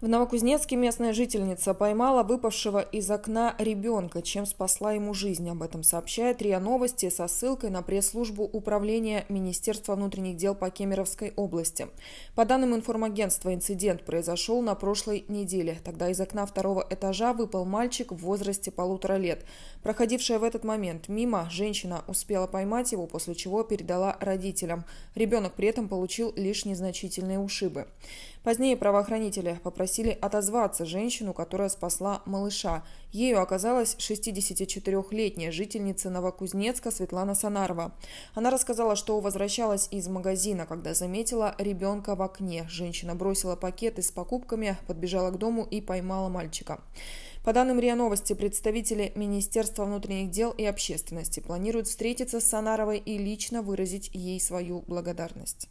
В Новокузнецке местная жительница поймала выпавшего из окна ребенка, чем спасла ему жизнь. Об этом сообщает РИА Новости со ссылкой на пресс-службу управления Министерства внутренних дел по Кемеровской области. По данным информагентства, инцидент произошел на прошлой неделе. Тогда из окна второго этажа выпал мальчик в возрасте полутора лет. Проходившая в этот момент мимо, женщина успела поймать его, после чего передала родителям. Ребенок при этом получил лишь незначительные ушибы. Позднее правоохранители попросили отозваться женщину, которая спасла малыша. Ею оказалась 64-летняя жительница Новокузнецка Светлана Санарова. Она рассказала, что возвращалась из магазина, когда заметила ребенка в окне. Женщина бросила пакеты с покупками, подбежала к дому и поймала мальчика. По данным РИА Новости, представители Министерства внутренних дел и общественности планируют встретиться с Санаровой и лично выразить ей свою благодарность.